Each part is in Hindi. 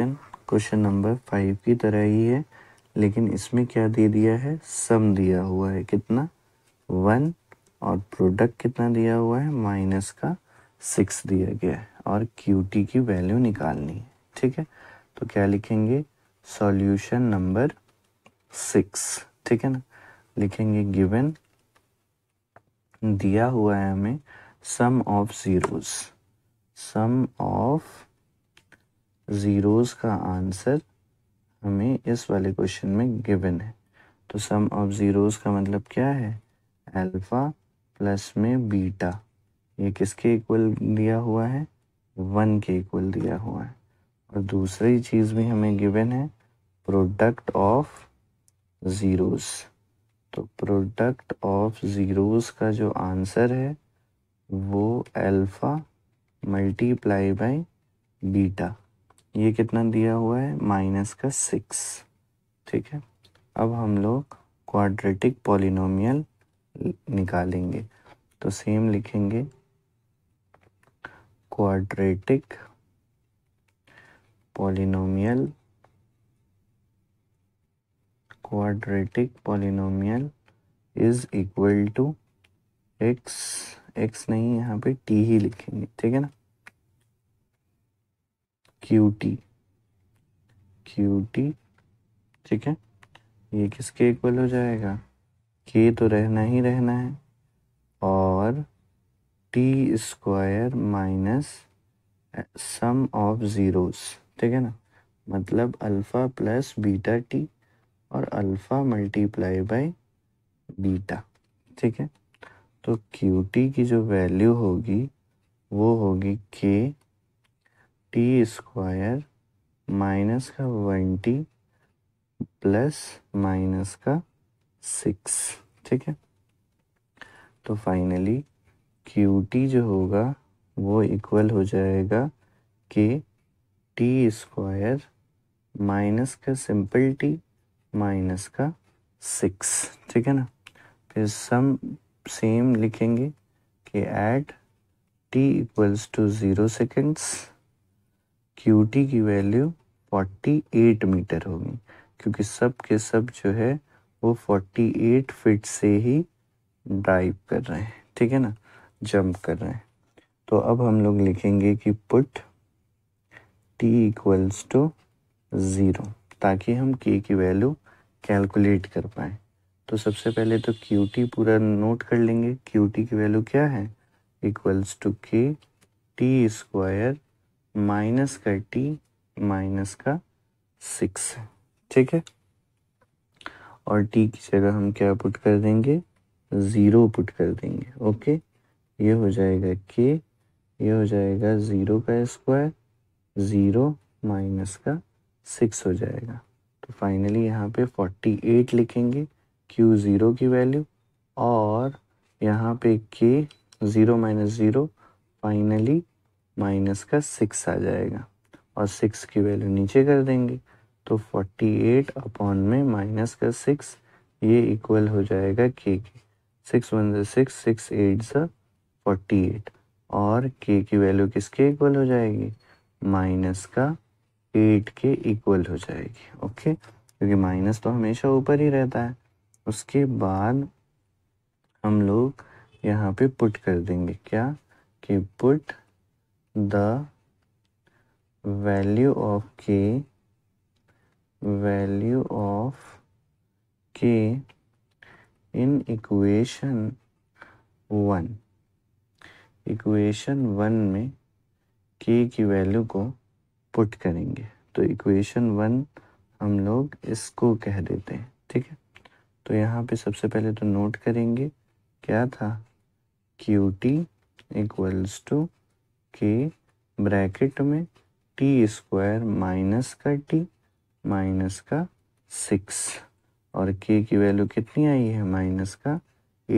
क्वेश्चन क्वेश्चन नंबर फाइव की तरह ही है लेकिन इसमें क्या दे दिया है सम दिया हुआ है कितना वन और प्रोडक्ट कितना दिया हुआ है माइनस का सिक्स दिया गया है और क्यू टी की वैल्यू निकालनी है ठीक है तो क्या लिखेंगे सॉल्यूशन नंबर सिक्स ठीक है ना लिखेंगे गिवन दिया हुआ है हमें sum of zeros sum of zeros का आंसर हमें इस वाले क्वेश्चन में गिवन है तो सम ऑफ जीरोस का मतलब क्या है अल्फ़ा प्लस में बीटा ये किसके इक्वल दिया हुआ है वन के इक्वल दिया हुआ है और दूसरी चीज़ भी हमें गिवन है प्रोडक्ट ऑफ ज़ीरोज़ तो प्रोडक्ट ऑफ ज़ीरोज़ का जो आंसर है वो अल्फ़ा मल्टीप्लाई बाय बीटा ये कितना दिया हुआ है माइनस का सिक्स ठीक है अब हम लोग क्वाड्रेटिक पॉलिनोमियल निकालेंगे तो सेम लिखेंगे quadratic polynomial quadratic polynomial is equal to X X नहीं यहाँ पे टी ही लिखेंगे ठीक है ना क्यू टी क्यू टी ठीक है ये किसके इक्वल हो जाएगा के तो रहना ही रहना है और T square minus sum of zeros ठीक है ना मतलब अल्फ़ा प्लस बीटा टी और अल्फ़ा मल्टीप्लाई बाय बीटा ठीक है तो क्यू टी की जो वैल्यू होगी वो होगी के टी स्क्वायर माइनस का वन टी प्लस माइनस का सिक्स ठीक है तो फाइनली क्यू टी जो होगा वो इक्वल हो जाएगा के टी स्क्वायर माइनस का सिंपल टी माइनस का सिक्स ठीक है ना फिर सम सेम लिखेंगे कि at T equals to zero seconds Q T की वैल्यू 48 मीटर होगी क्योंकि सब के सब जो है वो 48 फीट से ही ड्राइव कर रहे हैं ठीक है ना जंप कर रहे हैं तो अब हम लोग लिखेंगे कि put T equals to zero ताकि हम के की वैल्यू कैलकुलेट कर पाएँ तो सबसे पहले तो क्यू टी पूरा नोट कर लेंगे क्यू टी की वैल्यू क्या है equals to K T square minus का टी माइनस का सिक्स है ठीक है और टी की जगह हम क्या पुट कर देंगे ज़ीरो पुट कर देंगे ओके ये हो जाएगा के ये हो जाएगा ज़ीरो का स्क्वायर ज़ीरो माइनस का सिक्स हो जाएगा तो फाइनली यहाँ पे फोर्टी एट लिखेंगे क्यू ज़ीरो की वैल्यू और यहाँ पे K zero minus zero finally minus का सिक्स आ जाएगा और सिक्स की वैल्यू नीचे कर देंगे तो फोर्टी एट अपॉन में माइनस का सिक्स ये इक्वल हो जाएगा के के सिक्स वन ज़ा सिक्स सिक्स एट ज़ा फोर्टी एट और के की वैल्यू किसके इक्वल हो जाएगी माइनस का एट के इक्वल हो जाएगी ओके क्योंकि माइनस तो हमेशा ऊपर ही रहता है उसके बाद हम लोग यहाँ पे पुट कर देंगे क्या कि put the value of k value of k in equation one equation one में k की वैल्यू को पुट करेंगे तो इक्वेशन वन हम लोग इसको कह देते हैं ठीक है तो यहाँ पे सबसे पहले तो नोट करेंगे क्या था Q T equals to K bracket में टी स्क्वायर माइनस का टी माइनस का सिक्स और के की वैल्यू कितनी आई है माइनस का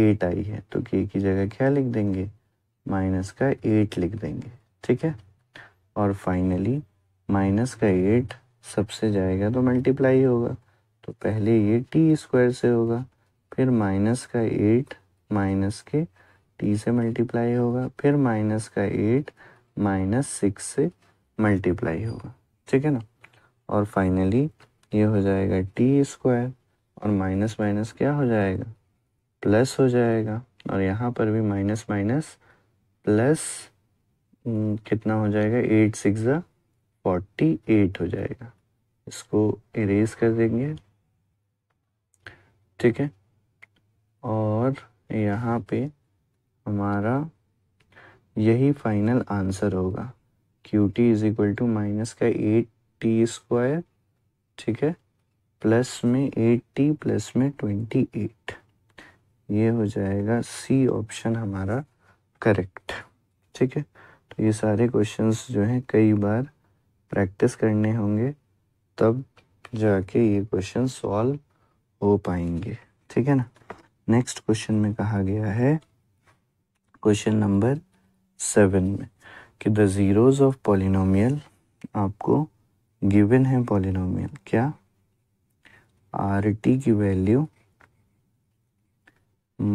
एट आई है तो के की जगह क्या लिख देंगे माइनस का एट लिख देंगे ठीक है और फाइनली माइनस का एट सबसे जाएगा तो मल्टीप्लाई होगा तो पहले ये टी स्क्वायर से होगा फिर माइनस का एट माइनस के टी से मल्टीप्लाई होगा फिर माइनस का एट माइनस सिक्स से मल्टीप्लाई होगा ठीक है ना और फाइनली ये हो जाएगा टी स्क्वायर और माइनस माइनस क्या हो जाएगा प्लस हो जाएगा और यहाँ पर भी माइनस माइनस प्लस कितना हो जाएगा एट सिक्स फोर्टी एट हो जाएगा इसको इरेज कर देंगे ठीक है और यहाँ पे हमारा यही फाइनल आंसर होगा Q T is equal to minus का एट टी स्क्वायर ठीक है प्लस में एट टी प्लस में ट्वेंटी एट ये हो जाएगा सी ऑप्शन हमारा करेक्ट ठीक है तो ये सारे क्वेश्चंस जो हैं कई बार प्रैक्टिस करने होंगे तब जाके ये क्वेश्चन सॉल्व हो पाएंगे ठीक है ना नेक्स्ट क्वेश्चन में कहा गया है क्वेश्चन नंबर सेवन में कि द ज़ीरोज़ ऑफ पॉलिनोमियल आपको गिवन है पॉलिनोमियल क्या आर टी की वैल्यू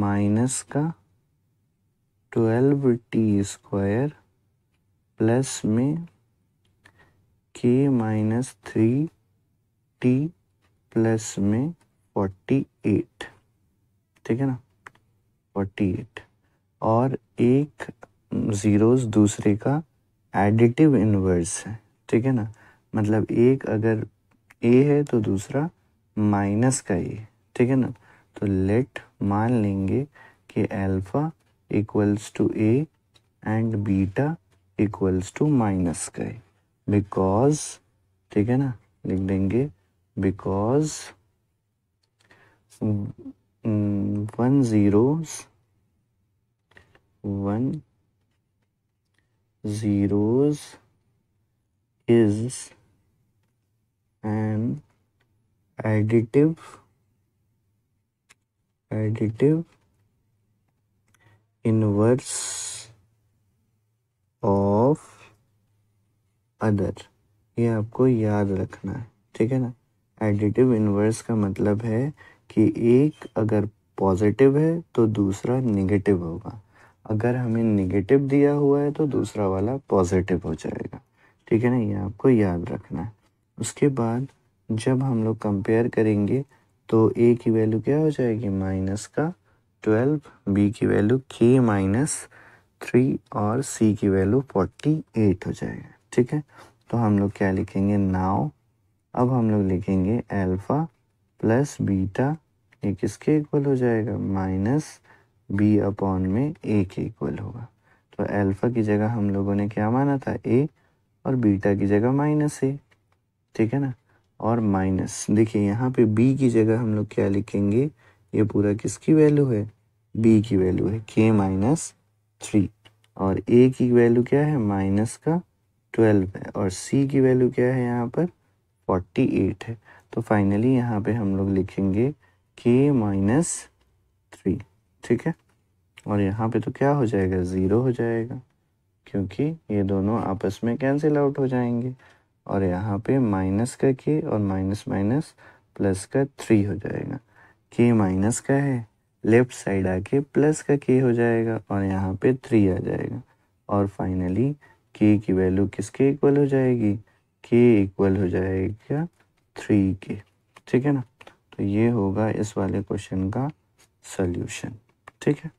माइनस का ट्वेल्व टी स्क्वायर प्लस में K minus three T plus में फोर्टी एट ठीक है ना फोर्टी एट और एक ज़ीरोस दूसरे का एडिटिव इन्वर्स है ठीक है ना मतलब एक अगर ए है तो दूसरा माइनस का ए ठीक है ना तो लेट मान लेंगे कि alpha equals to A and beta equals to minus का ए बिकॉज ठीक है ना लिख देंगे because one zeros one zeros is an additive additive inverse of other ये आपको याद रखना है ठीक है ना एडिटिव इनवर्स का मतलब है कि एक अगर पॉजिटिव है तो दूसरा नेगेटिव होगा अगर हमें नेगेटिव दिया हुआ है तो दूसरा वाला पॉजिटिव हो जाएगा ठीक है ना ये आपको याद रखना है उसके बाद जब हम लोग कंपेयर करेंगे तो ए की वैल्यू क्या हो जाएगी माइनस का ट्वेल्व बी की वैल्यू के माइनस थ्री और सी की वैल्यू फोर्टी एट हो जाएगा ठीक है तो हम लोग क्या लिखेंगे नाव अब हम लोग लिखेंगे एल्फा प्लस बीटा ये किसके इक्वल हो जाएगा माइनस बी अपॉन में ए के इक्वल होगा तो अल्फ़ा की जगह हम लोगों ने क्या माना था ए और बीटा की जगह माइनस ए ठीक है ना और माइनस देखिए यहाँ पे बी की जगह हम लोग क्या लिखेंगे ये पूरा किसकी वैल्यू है बी की वैल्यू है के माइनस थ्री और ए की वैल्यू क्या है माइनस का ट्वेल्व है और सी की वैल्यू क्या है यहाँ पर फोर्टी एट है तो फाइनली यहाँ पे हम लोग लिखेंगे के माइनस थ्री ठीक है और यहाँ पे तो क्या हो जाएगा ज़ीरो हो जाएगा क्योंकि ये दोनों आपस में कैंसिल आउट हो जाएंगे और यहाँ पे माइनस का के और माइनस माइनस प्लस का थ्री हो जाएगा के माइनस का है लेफ्ट साइड आके प्लस का के हो जाएगा और यहाँ पे थ्री आ जाएगा और फाइनली के की वैल्यू किसके इक्वल हो जाएगी के इक्वल हो जाएगा थ्री के ठीक है ना तो ये होगा इस वाले क्वेश्चन का सल्यूशन Take care.